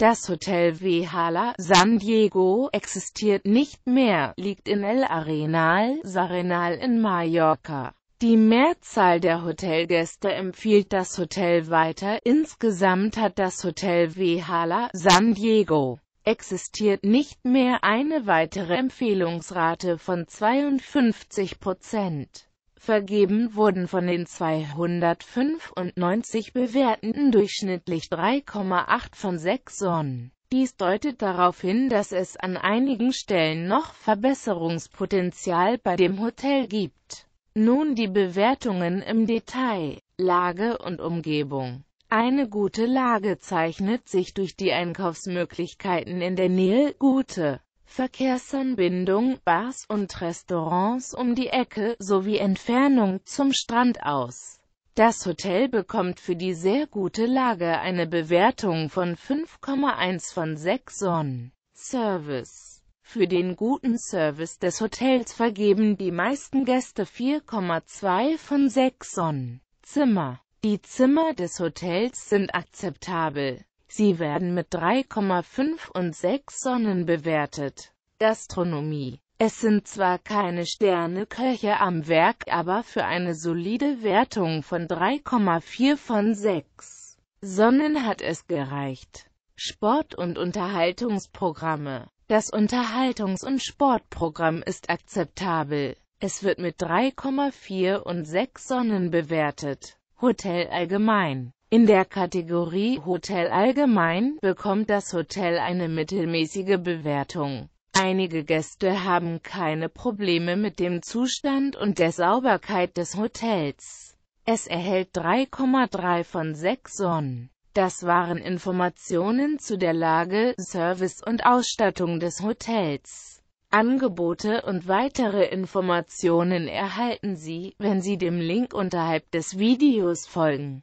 Das Hotel Vehala San Diego existiert nicht mehr, liegt in El Arenal, Sarenal in Mallorca. Die Mehrzahl der Hotelgäste empfiehlt das Hotel weiter. Insgesamt hat das Hotel Vehala San Diego existiert nicht mehr eine weitere Empfehlungsrate von 52 Prozent. Vergeben wurden von den 295 Bewertenden durchschnittlich 3,8 von 6 Sonnen. Dies deutet darauf hin, dass es an einigen Stellen noch Verbesserungspotenzial bei dem Hotel gibt. Nun die Bewertungen im Detail. Lage und Umgebung. Eine gute Lage zeichnet sich durch die Einkaufsmöglichkeiten in der Nähe, gute Verkehrsanbindung, Bars und Restaurants um die Ecke sowie Entfernung zum Strand aus. Das Hotel bekommt für die sehr gute Lage eine Bewertung von 5,1 von 6 Sonnen. Service Für den guten Service des Hotels vergeben die meisten Gäste 4,2 von 6 Sonnen. Zimmer Die Zimmer des Hotels sind akzeptabel. Sie werden mit 3,5 und 6 Sonnen bewertet. Gastronomie es sind zwar keine Sterneköche am Werk, aber für eine solide Wertung von 3,4 von 6 Sonnen hat es gereicht. Sport- und Unterhaltungsprogramme Das Unterhaltungs- und Sportprogramm ist akzeptabel. Es wird mit 3,4 und 6 Sonnen bewertet. Hotel allgemein in der Kategorie Hotel allgemein bekommt das Hotel eine mittelmäßige Bewertung. Einige Gäste haben keine Probleme mit dem Zustand und der Sauberkeit des Hotels. Es erhält 3,3 von 6 Sonnen. Das waren Informationen zu der Lage, Service und Ausstattung des Hotels. Angebote und weitere Informationen erhalten Sie, wenn Sie dem Link unterhalb des Videos folgen.